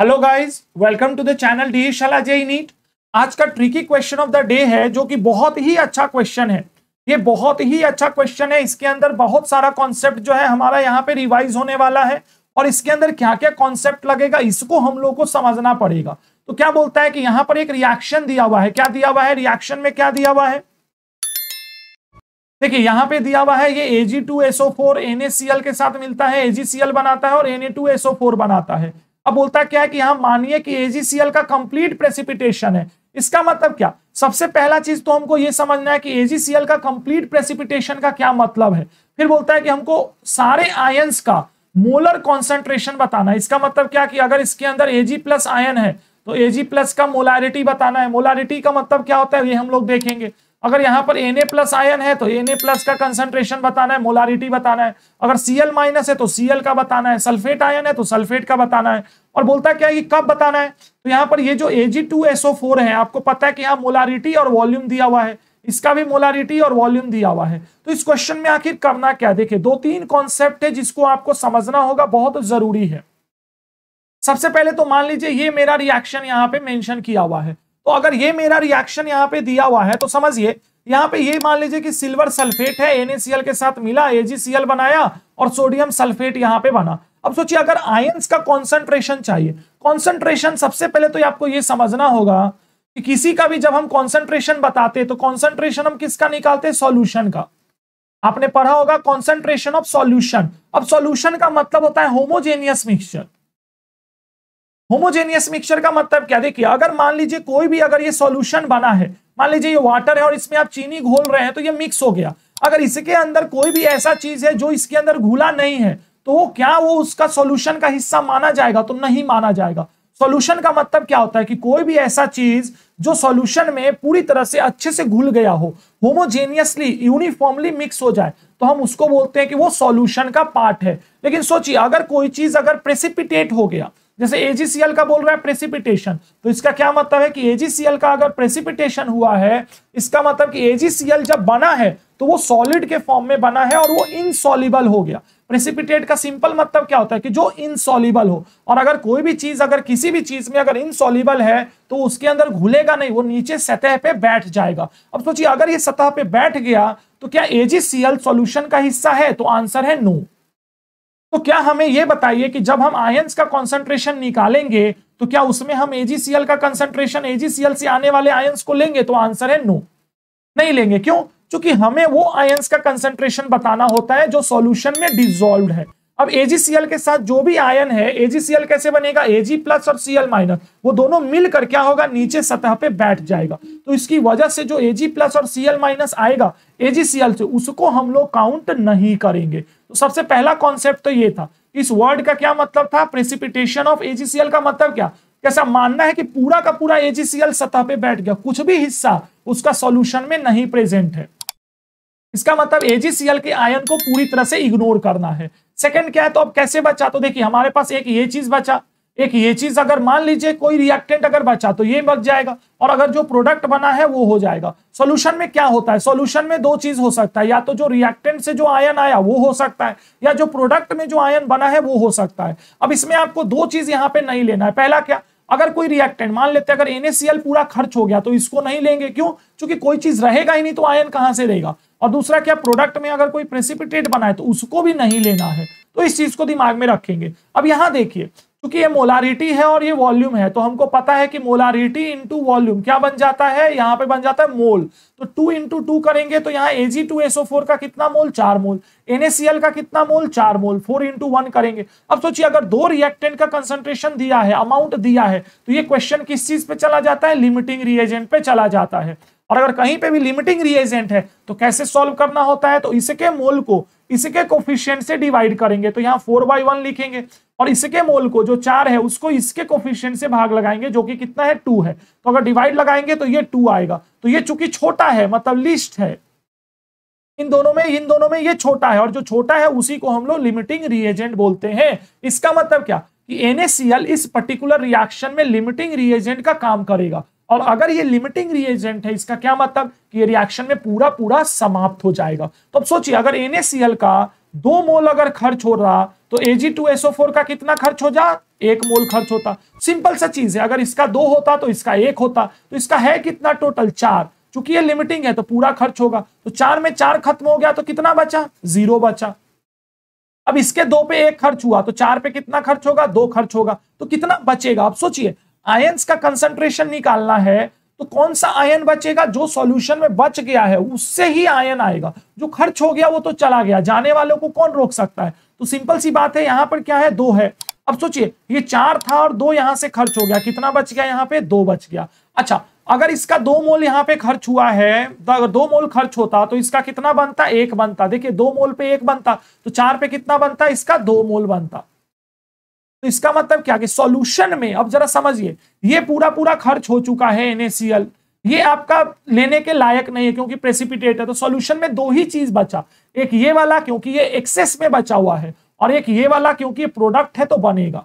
Hello guys welcome to the channel D Shala J NEET आज का tricky question of the day है जो कि बहुत ही अच्छा क्वेश्चन है ये बहुत ही अच्छा क्वेश्चन है इसके अंदर बहुत सारा कॉन्सेप्ट जो है हमारा यहाँ पे रिवाइज होने वाला है और इसके अंदर क्या क्या कॉन्सेप्ट लगेगा इसको हम लोग को समझना पड़ेगा तो क्या बोलता है कि यहाँ पर एक रिएक्शन दिया हुआ है क्या दिया हुआ है रिएक्शन में क्या दिया हुआ है देखिए यहाँ पे दिया हुआ है ये एजी टू एसओ फोर के साथ मिलता है एजीसीएल बनाता है और एनए टू एसओ फोर बनाता है अब बोलता क्या है कि यहां मानिए कि एजीसीएल का कंप्लीट प्रेसिपिटेशन है इसका मतलब क्या सबसे पहला चीज तो हमको यह समझना है कि एजीसीएल का कंप्लीट प्रेसिपिटेशन का क्या मतलब है फिर बोलता है कि हमको सारे आयंस का मोलर कॉन्सेंट्रेशन बताना है इसका मतलब क्या कि अगर इसके अंदर एजी प्लस आयन है तो एजी प्लस का मोलारिटी बताना है मोलारिटी का मतलब क्या होता है ये हम लोग देखेंगे अगर यहां पर एन ए प्लस आयन है तो एन ए प्लस का कंसेंट्रेशन बताना है मोलारिटी बताना है अगर सीएल माइनस है तो सीएल का बताना है सल्फेट आयन है तो सल्फेट का बताना है और बोलता क्या है कि कब बताना है तो यहां पर ये जो एजी है आपको पता है कि यहाँ मोलारिटी और वॉल्यूम दिया हुआ है इसका भी मोलारिटी और वॉल्यूम दिया हुआ है तो इस क्वेश्चन में आखिर करना क्या देखिए दो तीन कॉन्सेप्ट है जिसको आपको समझना होगा बहुत जरूरी है सबसे पहले तो मान लीजिए ये मेरा रिएक्शन यहाँ पे मेंशन किया हुआ है तो अगर ये मेरा रिएक्शन यहाँ पे दिया हुआ है तो समझिए यहाँ पे ये मान लीजिए कि सिल्वर सल्फेट है एनएसीएल के साथ मिला एजीसीएल बनाया और सोडियम सल्फेट यहाँ पे बना अब सोचिए अगर आयंस का कॉन्सेंट्रेशन चाहिए कॉन्सेंट्रेशन सबसे पहले तो आपको ये समझना होगा कि किसी का भी जब हम कॉन्सेंट्रेशन बताते हैं तो कॉन्सेंट्रेशन हम किसका निकालते सोल्यूशन का आपने पढ़ा होगा कॉन्सेंट्रेशन ऑफ सोल्यूशन अब सोल्यूशन का मतलब होता है होमोजेनियस मिक्सचर होमोजेनियस मिक्सचर का मतलब क्या देखिए अगर मान लीजिए कोई भी अगर ये सॉल्यूशन बना है मान लीजिए ये वाटर है और इसमें आप चीनी घोल रहे हैं तो ये मिक्स हो गया अगर इसके अंदर कोई भी ऐसा चीज है जो इसके अंदर घुला नहीं है तो वो क्या वो उसका सॉल्यूशन का हिस्सा माना जाएगा तो नहीं माना जाएगा सॉल्यूशन का मतलब क्या होता है कि कोई भी ऐसा चीज जो सॉल्यूशन में पूरी तरह से अच्छे से घुल गया हो होमोजेनियसली यूनिफॉर्मली मिक्स हो जाए तो हम उसको बोलते हैं कि वो सॉल्यूशन का पार्ट है लेकिन सोचिए अगर कोई चीज अगर प्रेसिपिटेट हो गया जैसे एजीसीएल का बोल रहा है प्रेसिपिटेशन तो इसका क्या मतलब है कि एजीसीएल का अगर प्रेसिपिटेशन हुआ है इसका मतलब कि एजीसीएल जब बना है तो वो सॉलिड के फॉर्म में बना है और वो इनसॉलिबल हो गया प्रेसिपिटेट का सिंपल मतलब क्या होता है कि जो इनसॉलिबल हो और अगर कोई भी चीज अगर किसी भी चीज में अगर इनसॉलिबल है तो उसके अंदर घुलेगा नहीं वो नीचे सतह पे बैठ जाएगा अब सोचिए अगर ये सतह पे बैठ गया तो क्या एजीसीएल सॉल्यूशन का हिस्सा है तो आंसर है नो no. तो क्या हमें यह बताइए कि जब हम आयंस का कॉन्सेंट्रेशन निकालेंगे तो क्या उसमें हम एजीसीएल का कंसेंट्रेशन एजीसीएल से आने वाले आयंस को लेंगे तो आंसर है नो नहीं लेंगे क्यों क्योंकि हमें वो आयंस का कंसेंट्रेशन बताना होता है जो सॉल्यूशन में डिजोल्व है अब AgCl के साथ जो भी आयन है AgCl कैसे बनेगा एजी प्लस और सीएल माइनस वो दोनों मिलकर क्या होगा नीचे सतह पे बैठ जाएगा तो इसकी वजह से जो Ag प्लस और Cl माइनस आएगा AgCl से उसको हम लोग काउंट नहीं करेंगे तो सबसे पहला कॉन्सेप्ट तो ये था इस वर्ड का क्या मतलब था प्रेसिपिटेशन ऑफ AgCl का मतलब क्या कैसा मानना है कि पूरा का पूरा AgCl सतह पे बैठ गया कुछ भी हिस्सा उसका सोल्यूशन में नहीं प्रेजेंट है इसका मतलब एजीसीएल के आयन को पूरी तरह से इग्नोर करना है सेकंड क्या है तो अब कैसे बचा तो देखिए हमारे पास एक ये चीज बचा एक ये चीज अगर मान लीजिए कोई रिएक्टेंट अगर बचा तो ये बच जाएगा और अगर जो प्रोडक्ट बना है वो हो जाएगा सॉल्यूशन में क्या होता है सॉल्यूशन में दो चीज हो सकता है या तो जो रिएक्टेंट से जो आयन आया वो हो सकता है या जो प्रोडक्ट में जो आयन बना है वो हो सकता है अब इसमें आपको दो चीज यहाँ पे नहीं लेना है पहला क्या अगर कोई रिएक्टेंट मान लेते अगर एनएसएल पूरा खर्च हो गया तो इसको नहीं लेंगे क्यों क्योंकि कोई चीज रहेगा ही नहीं तो आयन कहां से रहेगा और दूसरा क्या प्रोडक्ट में अगर कोई प्रेसिपिटेट बनाए तो उसको भी नहीं लेना है तो इस चीज को दिमाग में रखेंगे अब यहां देखिए क्योंकि ये मोलारिटी है और ये वॉल्यूम है तो हमको पता है कि मोलारिटी इंटू वॉल्यूम क्या बन जाता है यहाँ पे बन जाता है मोल तो टू इंटू टू करेंगे तो यहाँ एजी टू एसओ फोर का कितना मोल चार मोल एनएसीएल का कितना मोल चार मोल फोर इंटू वन करेंगे अब सोचिए अगर दो रिएक्टेंट का कंसंट्रेशन दिया है अमाउंट दिया है तो ये क्वेश्चन किस चीज पे चला जाता है लिमिटिंग रिएजेंट पे चला जाता है और अगर कहीं पे भी लिमिटिंग रिएजेंट है तो कैसे सॉल्व करना होता है तो इसके मोल को इसके कोफिशियंट से डिवाइड करेंगे तो यहाँ फोर बाई वन लिखेंगे और इसके मोल को जो चार है उसको इसके कोफिशियंट से भाग लगाएंगे जो कि कितना है टू है तो अगर डिवाइड लगाएंगे तो ये टू आएगा तो ये चूंकि छोटा है मतलब लिस्ट है इन दोनों में इन दोनों में ये छोटा है और जो छोटा है उसी को हम लोग लिमिटिंग रिएजेंट बोलते हैं इसका मतलब क्या कि NaCl इस पर्टिकुलर रिएक्शन में लिमिटिंग रिएजेंट का काम करेगा और अगर ये लिमिटिंग रिएजेंट है इसका क्या मतलब कि ये रिएक्शन में पूरा पूरा समाप्त हो जाएगा तो अब सोचिए अगर NaCl का दो मोल अगर खर्च हो रहा तो एजी का कितना खर्च हो जा एक मोल खर्च होता सिंपल सा चीज है अगर इसका दो होता तो इसका एक होता तो इसका है कितना टोटल चार चूंकि ये लिमिटिंग है तो पूरा खर्च होगा तो चार में चार खत्म हो गया तो कितना बचा जीरो बचा अब इसके दो पे एक खर्च हुआ तो चार पे कितना खर्च होगा दो खर्च होगा तो कितना बचेगा आप सोचिए आयन का कंसंट्रेशन निकालना है तो कौन सा आयन बचेगा जो सॉल्यूशन में बच गया है उससे ही आयन आएगा जो खर्च हो गया वो तो चला गया जाने वालों को कौन रोक सकता है तो सिंपल सी बात है यहाँ पर क्या है दो है अब सोचिए ये चार था और दो यहां से खर्च हो गया कितना बच गया यहाँ पे दो बच गया अच्छा अगर इसका दो मोल यहाँ पे खर्च हुआ है तो अगर दो मोल खर्च होता तो इसका कितना बनता एक बनता देखिए दो मोल पे एक बनता तो चार पे कितना बनता इसका दो मोल बनता तो इसका मतलब क्या कि सॉल्यूशन में अब जरा समझिए ये पूरा पूरा खर्च हो चुका है एनएसीएल ये आपका लेने के लायक नहीं है क्योंकि प्रेसिपिटेट है तो सॉल्यूशन में दो ही चीज बचा एक ये वाला क्योंकि ये एक्सेस में बचा हुआ है और एक ये वाला क्योंकि प्रोडक्ट है तो बनेगा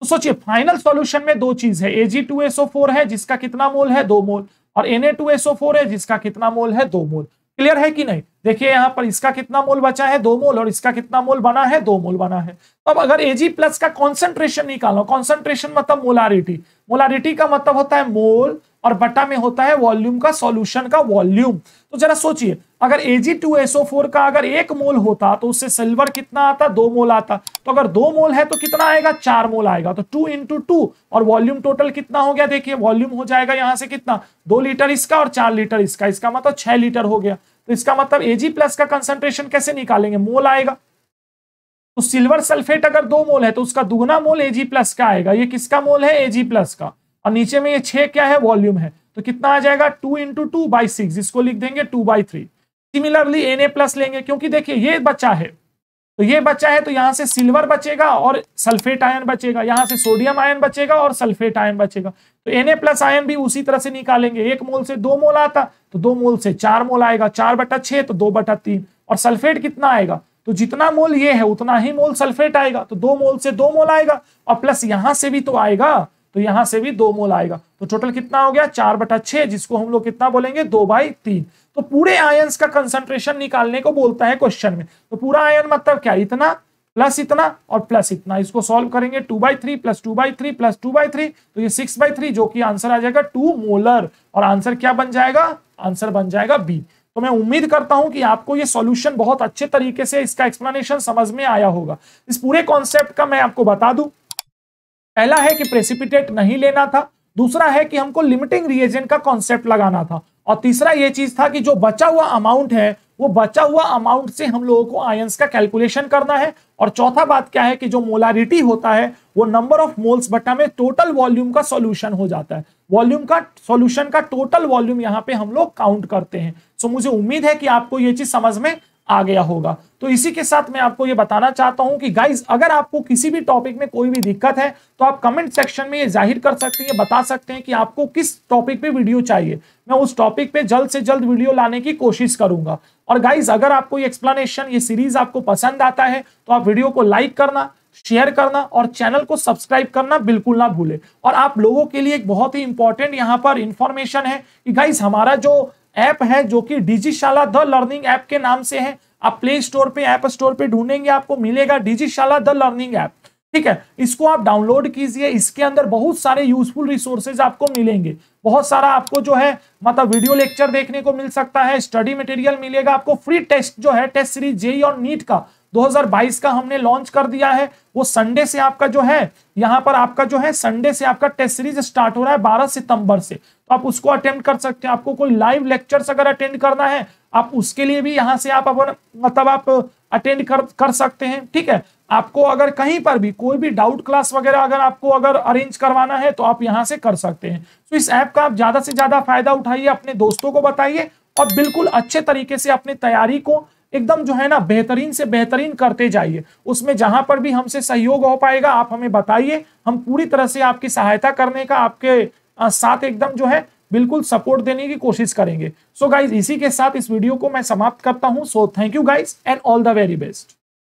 तो सोचिए फाइनल सॉल्यूशन में दो चीज है एजी है जिसका कितना मोल है दो मोल और एन है जिसका कितना मोल है दो मोल क्लियर है कि नहीं देखिए यहाँ पर इसका कितना मोल बचा है दो मोल और इसका कितना मोल बना है दो मोल बना है तो अब अगर एजी प्लस का कॉन्सेंट्रेशन निकालो कॉन्सेंट्रेशन मतलब मोलारिटी मोलारिटी का मतलब होता है मोल और बटा में होता है वॉल्यूम का सॉल्यूशन का वॉल्यूम तो जरा सोचिए अगर Ag2SO4 का अगर एक मोल होता तो उससे सिल्वर कितना आता दो मोल आता तो अगर दो मोल है तो कितना आएगा चार मोल आएगा तो टू इंटू टू और वॉल्यूम टोटल कितना हो गया देखिए वॉल्यूम हो जाएगा यहां से कितना दो लीटर इसका और चार लीटर इसका इसका मतलब छह लीटर हो गया तो इसका मतलब Ag प्लस का कंसेंट्रेशन कैसे निकालेंगे मोल आएगा तो सिल्वर सल्फेट अगर दो मोल है तो उसका दुगना मोल Ag प्लस का आएगा ये किसका मोल है Ag प्लस का और नीचे में ये छह क्या है वॉल्यूम है तो कितना आ जाएगा two into two by six जिसको लिख देंगे two by three similarly N A plus लेंगे क्योंकि देखिए ये बच्चा है तो ये बच्चा है तो यहाँ से सिल्वर बचेगा और सल्फेट आयन बचेगा यहाँ से सोडियम आयन बचेगा और सल्फेट आयन बचेगा तो एन ए प्लस आयन भी उसी तरह से निकालेंगे एक मोल से दो मोल आता तो दो मोल से चार मोल आएगा चार बटा छह तो दो बटा तीन और सल्फेट कितना आएगा तो जितना मोल ये है उतना ही मोल सल्फेट आएगा तो दो मोल से दो मोल आएगा और प्लस यहां से भी तो आएगा तो यहां से भी दो मोल आएगा तो टोटल कितना हो गया चार बटा छह जिसको हम लोग कितना बोलेंगे दो बाई तीन तो पूरे आयन का कंसंट्रेशन निकालने को बोलता है क्वेश्चन में तो पूरा आयन मतलब क्या इतना प्लस इतना और प्लस इतना इसको सॉल्व करेंगे two by three plus two by three plus two by three तो ये सिक्स बाई थ्री जो कि आंसर आ जाएगा टू मोलर और आंसर क्या बन जाएगा आंसर बन जाएगा बी तो मैं उम्मीद करता हूं कि आपको ये सॉल्यूशन बहुत अच्छे तरीके से इसका एक्सप्लेनेशन समझ में आया होगा इस पूरे कॉन्सेप्ट का मैं आपको बता दूं पहला है कि प्रेसिपिटेट नहीं लेना था दूसरा है कि हमको लिमिटिंग रिएजेंट का कॉन्सेप्ट लगाना था और तीसरा ये चीज था कि जो बचा हुआ अमाउंट है वो बचा हुआ अमाउंट से हम लोगों को आयंस का कैलकुलेशन करना है और चौथा बात क्या है कि जो मोलारिटी होता है वो नंबर ऑफ मोल्स बटा में टोटल वॉल्यूम का सॉल्यूशन हो जाता है वॉल्यूम का सॉल्यूशन का टोटल वॉल्यूम यहाँ पे हम लोग काउंट करते हैं सो मुझे उम्मीद है कि आपको ये चीज समझ में आ गया होगा तो इसी के साथ मैं आपको ये बताना चाहता हूं कि गाइज अगर आपको किसी भी टॉपिक में कोई भी दिक्कत है तो आप कमेंट सेक्शन में ये जाहिर कर सकते हैं बता सकते हैं कि आपको किस टॉपिक पे वीडियो चाहिए मैं उस टॉपिक पे जल्द से जल्द वीडियो लाने की कोशिश करूंगा और गाइज अगर आपको ये एक्सप्लेनेशन ये सीरीज आपको पसंद आता है तो आप वीडियो को लाइक करना शेयर करना और चैनल को सब्सक्राइब करना बिल्कुल ना भूले और आप लोगों के लिए एक बहुत ही इंपॉर्टेंट यहाँ पर इंफॉर्मेशन है कि गाइज हमारा जो ऐप है जो कि डिजीशाला द लर्निंग ऐप के नाम से है आप प्ले स्टोर पे ऐप स्टोर पे ढूंढेंगे आपको मिलेगा डिजीशाला द लर्निंग ऐप ठीक है इसको आप डाउनलोड कीजिए इसके अंदर बहुत सारे यूजफुल रिसोर्सेज आपको मिलेंगे बहुत सारा आपको जो है मतलब वीडियो लेक्चर देखने को मिल सकता है स्टडी मटेरियल मिलेगा आपको फ्री टेस्ट जो है टेस्ट सीरीज जेई और नीट का 2022 का हमने लॉन्च कर दिया है वो संडे से आपका जो है यहाँ पर आपका जो है संडे से आपका टेस्ट सीरीज स्टार्ट हो रहा है 12 सितंबर से तो आप उसको अटेंड कर सकते हैं आपको कोई लाइव लेक्चर्स अगर अटेंड करना है आप उसके लिए भी यहाँ से आप अपन मतलब आप अटेंड कर कर सकते हैं ठीक है आपको अगर कहीं पर भी कोई भी डाउट क्लास वगैरह अगर आपको अगर अरेंज करवाना है तो आप यहाँ से कर सकते हैं तो इस ऐप का आप ज़्यादा से ज़्यादा फायदा उठाइए अपने दोस्तों को बताइए और बिल्कुल अच्छे तरीके से अपनी तैयारी को एकदम जो है ना बेहतरीन से बेहतरीन करते जाइए उसमें जहां पर भी हमसे सहयोग हो पाएगा आप हमें बताइए हम पूरी तरह से आपकी सहायता करने का आपके साथ एकदम जो है बिल्कुल सपोर्ट देने की कोशिश करेंगे सो so गाइज इसी के साथ इस वीडियो को मैं समाप्त करता हूं so thank you guys and all the very best